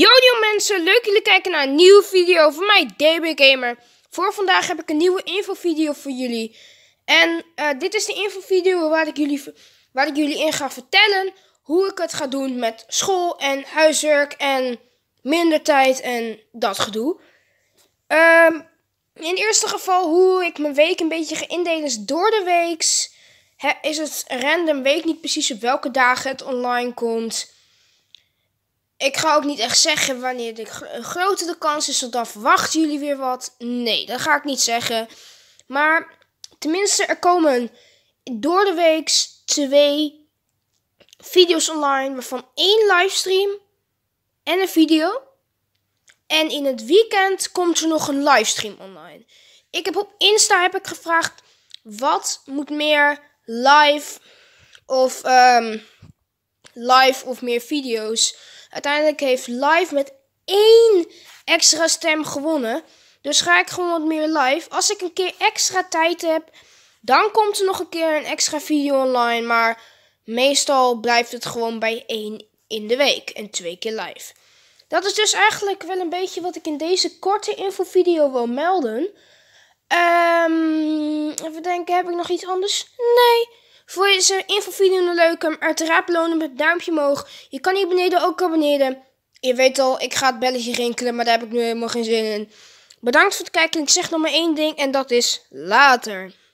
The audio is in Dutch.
Yo mensen, leuk jullie kijken naar een nieuwe video van mij, DB Gamer. Voor vandaag heb ik een nieuwe infovideo voor jullie. En eh, dit is de infovideo waar ik, jullie, waar ik jullie in ga vertellen hoe ik het ga doen met school en huiswerk en minder tijd en dat gedoe. Ehm, in eerste geval hoe ik mijn week een beetje ga indelen is door de weeks. is het random, week niet precies op welke dagen het online komt... Ik ga ook niet echt zeggen wanneer de grotere kans is, want dan verwachten jullie weer wat. Nee, dat ga ik niet zeggen. Maar tenminste, er komen door de week twee video's online, waarvan één livestream en een video. En in het weekend komt er nog een livestream online. Ik heb op Insta heb ik gevraagd, wat moet meer live of ehm, live of meer video's? Uiteindelijk heeft live met één extra stem gewonnen. Dus ga ik gewoon wat meer live. Als ik een keer extra tijd heb, dan komt er nog een keer een extra video online. Maar meestal blijft het gewoon bij één in de week en twee keer live. Dat is dus eigenlijk wel een beetje wat ik in deze korte infovideo wil melden. Ehm, even denken, heb ik nog iets anders? Nee je deze infovideo een nou leuke, uiteraard belonen met een duimpje omhoog. Je kan hier beneden ook abonneren. Je weet al, ik ga het belletje rinkelen, maar daar heb ik nu helemaal geen zin in. Bedankt voor het kijken. Ik zeg nog maar één ding en dat is later.